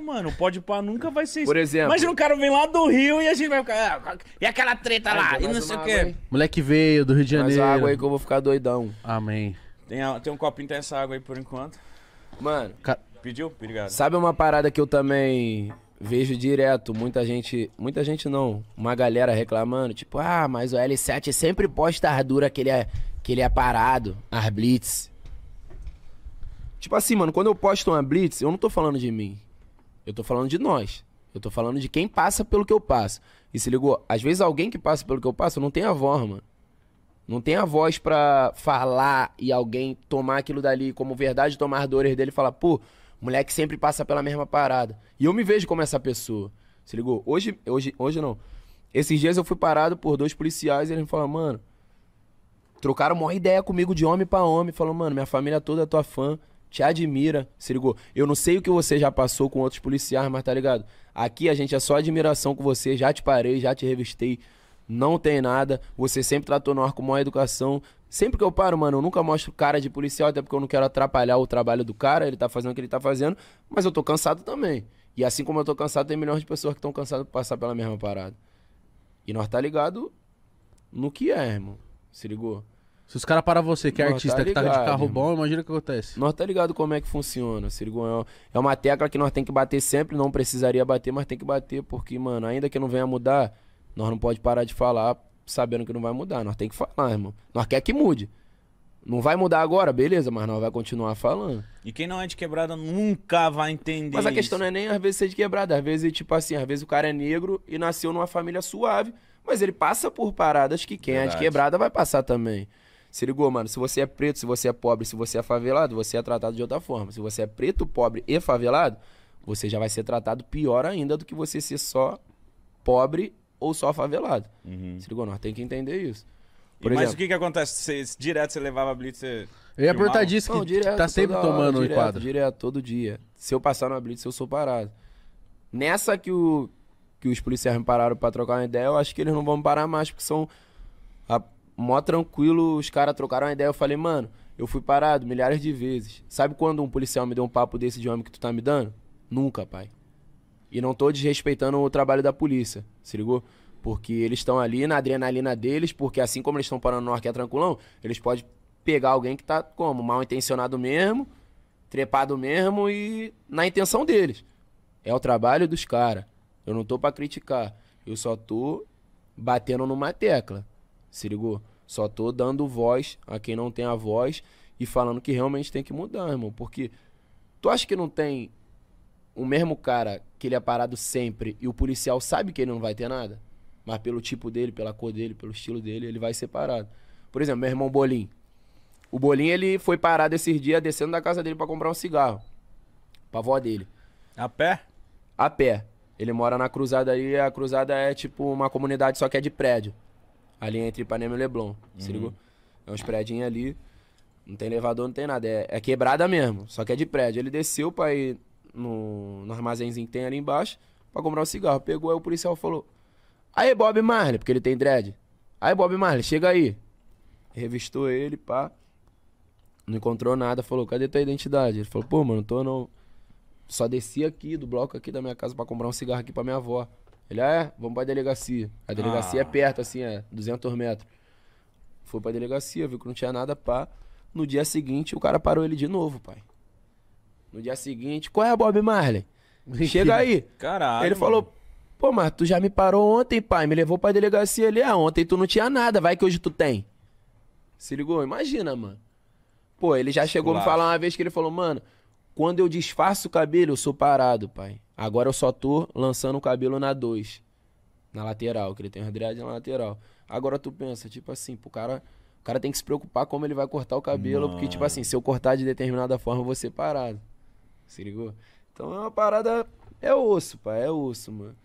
mano. O pode pá nunca vai ser isso. Por exemplo. Imagina um cara vem lá do Rio e a gente vai ficar. Ah, e aquela treta lá? e não sei o quê. Moleque veio do Rio de Janeiro. Mais água aí que eu vou ficar doidão. Amém. Tem, tem um copinho dessa água aí por enquanto. Mano. Ca... Pediu? Obrigado. Sabe uma parada que eu também vejo direto? Muita gente. Muita gente não. Uma galera reclamando. Tipo, ah, mas o L7 sempre posta as que ele é, que ele é parado. As blitz. Tipo assim, mano, quando eu posto uma blitz, eu não tô falando de mim. Eu tô falando de nós. Eu tô falando de quem passa pelo que eu passo. E se ligou? Às vezes alguém que passa pelo que eu passo não tem a voz, mano. Não tem a voz para falar e alguém tomar aquilo dali como verdade, tomar as dores dele e falar, pô, moleque sempre passa pela mesma parada. E eu me vejo como essa pessoa. Se ligou? Hoje, hoje, hoje não. Esses dias eu fui parado por dois policiais e eles me falaram, mano, trocaram uma ideia comigo de homem para homem. Falou, mano, minha família toda é tua fã te admira, se ligou? Eu não sei o que você já passou com outros policiais, mas tá ligado? Aqui a gente é só admiração com você, já te parei, já te revistei, não tem nada, você sempre tratou no ar com maior educação. Sempre que eu paro, mano, eu nunca mostro cara de policial, até porque eu não quero atrapalhar o trabalho do cara, ele tá fazendo o que ele tá fazendo, mas eu tô cansado também. E assim como eu tô cansado, tem milhões de pessoas que estão cansadas de passar pela mesma parada. E nós tá ligado no que é, irmão. Se ligou? Se os caras param você, que é tá artista, tá ligado, que tá de carro bom, imagina o que acontece. Nós tá ligado como é que funciona, Sirgonhão. É, é uma tecla que nós tem que bater sempre, não precisaria bater, mas tem que bater, porque, mano, ainda que não venha mudar, nós não pode parar de falar sabendo que não vai mudar. Nós tem que falar, irmão. Nós quer que mude. Não vai mudar agora, beleza, mas nós vai continuar falando. E quem não é de quebrada nunca vai entender. Mas a questão isso. não é nem às vezes ser de quebrada, às vezes, tipo assim, às vezes o cara é negro e nasceu numa família suave, mas ele passa por paradas que quem Verdade. é de quebrada vai passar também. Se ligou, mano? Se você é preto, se você é pobre, se você é favelado, você é tratado de outra forma. Se você é preto, pobre e favelado, você já vai ser tratado pior ainda do que você ser só pobre ou só favelado. Uhum. Se ligou, nós tem que entender isso. Por e, exemplo, mas o que que acontece? Você, direto você levava blitz, você... Eu ia perguntar disso, que não, direto, tá sempre hora, tomando direto, o quadro. Direto, todo dia. Se eu passar na blitz, eu sou parado. Nessa que, o, que os policiais me pararam pra trocar uma ideia, eu acho que eles não vão parar mais, porque são... A, mó tranquilo, os caras trocaram uma ideia. Eu falei, mano, eu fui parado milhares de vezes. Sabe quando um policial me deu um papo desse de homem que tu tá me dando? Nunca, pai. E não tô desrespeitando o trabalho da polícia, se ligou? Porque eles estão ali na adrenalina deles, porque assim como eles estão parando no ar que é tranquilão, eles podem pegar alguém que tá como? Mal intencionado mesmo, trepado mesmo e na intenção deles. É o trabalho dos caras. Eu não tô para criticar. Eu só tô batendo numa tecla se ligou? Só tô dando voz a quem não tem a voz e falando que realmente tem que mudar, irmão. Porque tu acha que não tem o mesmo cara que ele é parado sempre e o policial sabe que ele não vai ter nada? Mas pelo tipo dele, pela cor dele, pelo estilo dele, ele vai ser parado. Por exemplo, meu irmão Bolim. O Bolim, ele foi parado esses dias descendo da casa dele para comprar um cigarro. Pra avó dele. A pé? A pé. Ele mora na cruzada aí, a cruzada é tipo uma comunidade só que é de prédio. Ali entre Ipanema e Leblon, se ligou? É uns prédios ali. Não tem elevador, não tem nada. É, é, quebrada mesmo, só que é de prédio. Ele desceu pra ir no, no armazenzinho que tem ali embaixo pra comprar um cigarro. Pegou, aí o policial falou: Aí, Bob Marley, porque ele tem dread. Aí, Bob Marley, chega aí. Revistou ele, pá. Não encontrou nada. Falou: Cadê tua identidade? Ele falou: Pô, mano, tô não. Só desci aqui do bloco aqui da minha casa para comprar um cigarro aqui pra minha avó. Ele, ah, é, vamos pra delegacia. A delegacia é ah. é perto, assim, é 200 metros. Foi pra delegacia, viu que não tinha nada, pá. No dia seguinte, o cara parou ele de novo, pai. No dia seguinte, qual é, Bob Marley? Chega aí. Caralho. Ele falou, pô, mas tu já me parou ontem, pai. Me levou pra delegacia ali. Ah, ontem tu não tinha nada, vai que hoje tu tem. Se ligou? Imagina, mano. Pô, ele já chegou claro. me falar uma vez que ele falou, mano, quando eu disfarço o cabelo, eu sou parado, pai. Agora eu só tô lançando o cabelo na 2. Na lateral, que ele tem uma dread na lateral. Agora tu pensa, tipo assim, pro cara. O cara tem que se preocupar como ele vai cortar o cabelo, Mano. porque, tipo assim, se eu cortar de determinada forma, eu vou ser parado. Se ligou? Então é uma parada. É osso, pai, é osso, mano.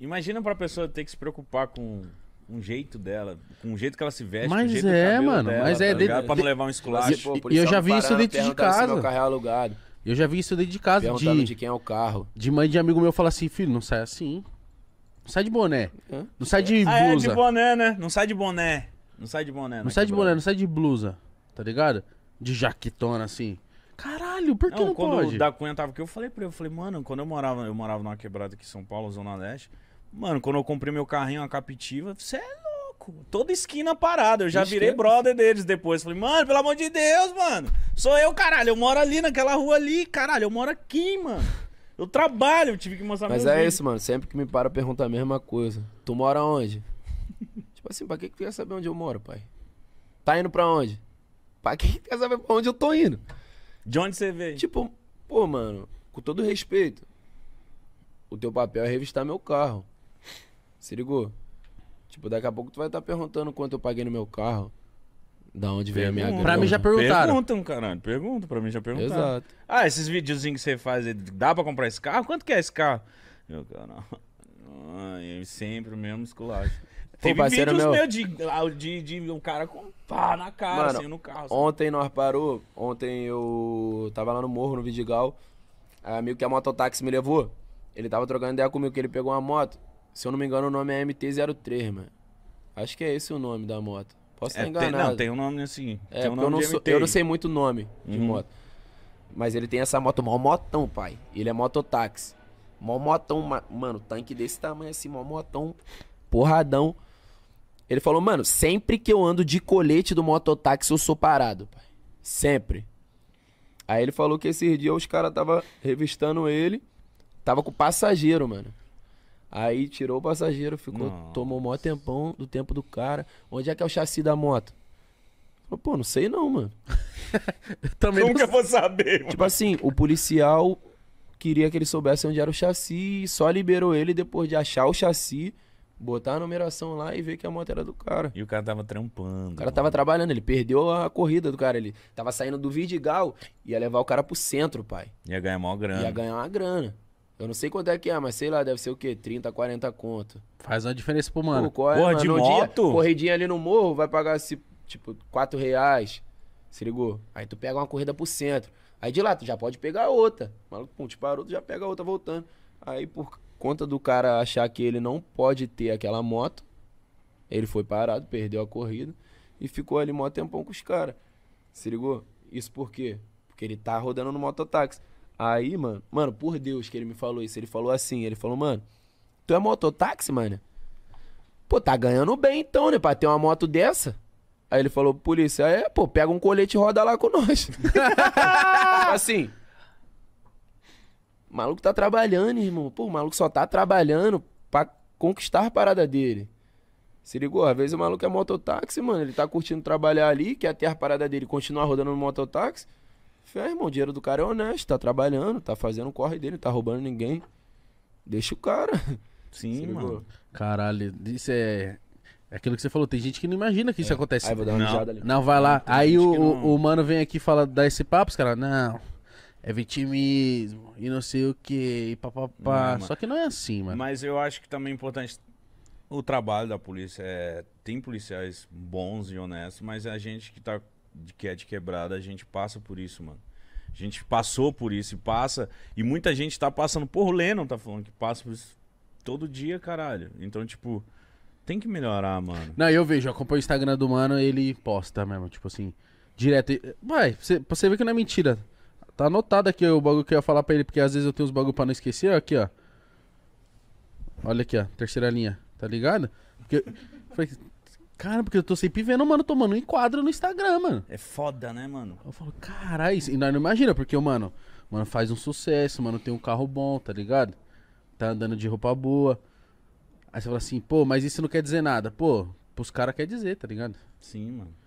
Imagina pra pessoa ter que se preocupar com um jeito dela, com o jeito que ela se veste, mas com o jeito é, do mano, dela, mas tá é, tá pra não levar um esculacho. pô, e eu já vi isso dentro de casa. meu carro é alugado. Eu já vi isso dentro de casa. de, de quem é o carro. De mãe de amigo meu falar assim, filho, não sai assim. Não sai de boné. Hã? Não sai de blusa. Ah, é de boné, né? Não sai de boné. Não sai de boné. Né, não sai de boné, boné, não sai de blusa. Tá ligado? De jaquetona, assim. Caralho, por que não, não quando pode? Quando o da Cunha tava aqui, eu falei pra ele, eu falei, mano, quando eu morava, eu morava numa quebrada aqui em São Paulo, Zona Leste, Mano, quando eu comprei meu carrinho, a captiva, você é louco. Toda esquina parada. Eu já virei é- brother deles depois. Falei, mano, pelo amor de Deus, mano. Sou eu, caralho. Eu moro ali naquela rua ali, caralho. Eu moro aqui, mano. Eu trabalho, eu tive que mostrar Mas é isso, mano. Sempre que me para pergunta a mesma coisa. Tu mora onde? tipo assim, pra que, que tu quer saber onde eu moro, pai? Tá indo pra onde? Pra que, que tu quer saber pra onde eu tô indo? De onde você veio? Tipo, pô, mano, com todo respeito, o teu papel é revistar meu carro se ligou? Tipo, daqui a pouco tu vai estar tá perguntando quanto eu paguei no meu carro. Da onde veio a minha grana? Pra mim já perguntaram. Perguntam, caralho. Perguntam, pra mim já perguntaram. Exato. Ah, esses videozinhos que você faz, dá pra comprar esse carro? Quanto que é esse carro? Meu caralho Ai, sempre o mesmo esculacho. tem parceiro vídeos meu, meu de, de, de, um cara com pá na cara, Mano, assim, no carro. Assim. Ontem nós parou, ontem eu tava lá no morro, no Vidigal, amigo que a é mototáxi me levou, ele tava trocando ideia comigo, que ele pegou uma moto, se eu não me engano, o nome é MT-03, mano. Acho que é esse o nome da moto. Posso é, enganado. Tem, não, tem um nome assim. É, um nome eu, não sou, eu, não sei muito o nome uhum. de moto. Mas ele tem essa moto, mó motão, pai. Ele é mototáxi. Mó motão, mano, tanque desse tamanho assim, mó motão, porradão. Ele falou, mano, sempre que eu ando de colete do mototáxi, eu sou parado, pai. Sempre. Aí ele falou que esses dias os caras tava revistando ele, tava com passageiro, mano. Aí tirou o passageiro, ficou, Nossa. tomou o maior tempão do tempo do cara. Onde é que é o chassi da moto? pô, não sei não, mano. Também Nunca não... vou saber. Mano. Tipo assim, o policial queria que ele soubesse onde era o chassi e só liberou ele depois de achar o chassi, botar a numeração lá e ver que a moto era do cara. E o cara tava trampando. O cara mano. tava trabalhando, ele perdeu a corrida do cara. Ele tava saindo do Vidigal, e ia levar o cara pro centro, pai. Ia ganhar maior grana. Ia ganhar uma grana. Eu não sei quanto é que é, mas sei lá, deve ser o quê? 30, 40 conto. Faz uma diferença pro mano. Pô, corre, é, Porra, mano, de moto? Dia, corridinha ali no morro, vai pagar, se, tipo, 4 reais. Se ligou? Aí tu pega uma corrida pro centro. Aí de lá, tu já pode pegar outra. O maluco, pum, te parou, tu já pega outra voltando. Aí por conta do cara achar que ele não pode ter aquela moto, ele foi parado, perdeu a corrida e ficou ali mó tempão com os caras. Se ligou? Isso por quê? Porque ele tá rodando no mototáxi. Aí, mano, mano, por Deus que ele me falou isso. Ele falou assim, ele falou, mano, tu é mototáxi, mano? Pô, tá ganhando bem então, né, pra ter uma moto dessa? Aí ele falou, polícia, é, pô, pega um colete e roda lá com nós. Tipo assim, o maluco tá trabalhando, irmão. Pô, o maluco só tá trabalhando pra conquistar a parada dele. Se ligou? Às vezes o maluco é mototáxi, mano. Ele tá curtindo trabalhar ali, quer ter a parada dele, continuar rodando no mototáxi. Falei, ah, irmão, o dinheiro do cara é honesto, tá trabalhando, tá fazendo o corre dele, não tá roubando ninguém. Deixa o cara. Sim, mano. Caralho, isso é. É aquilo que você falou, tem gente que não imagina que é. isso acontece. Aí, vou dar uma não. ali. Não, vai lá. aí o, não... o mano vem aqui fala, dá esse papo, os caras, não, é vitimismo e não sei o que, e papapá. Só que não é assim, mano. Mas eu acho que também é importante o trabalho da polícia é. Tem policiais bons e honestos, mas é a gente que tá de que é de quebrada, a gente passa por isso, mano. A gente passou por isso e passa. E muita gente tá passando. o Lennon tá falando que passa por isso todo dia, caralho. Então, tipo, tem que melhorar, mano. Não, eu vejo, eu acompanho o Instagram do mano, ele posta mesmo, tipo assim, direto. Vai, você, você vê que não é mentira. Tá anotado aqui o bagulho que eu ia falar pra ele, porque às vezes eu tenho os bagulho pra não esquecer, aqui, ó. Olha aqui, ó, terceira linha, tá ligado? Porque, Cara, porque eu tô sempre vendo, mano, tomando um enquadro no Instagram, mano. É foda, né, mano? Eu falo, caralho, e nós não imagina, porque, mano, mano, faz um sucesso, mano, tem um carro bom, tá ligado? Tá andando de roupa boa. Aí você fala assim, pô, mas isso não quer dizer nada. Pô, pros caras quer dizer, tá ligado? Sim, mano.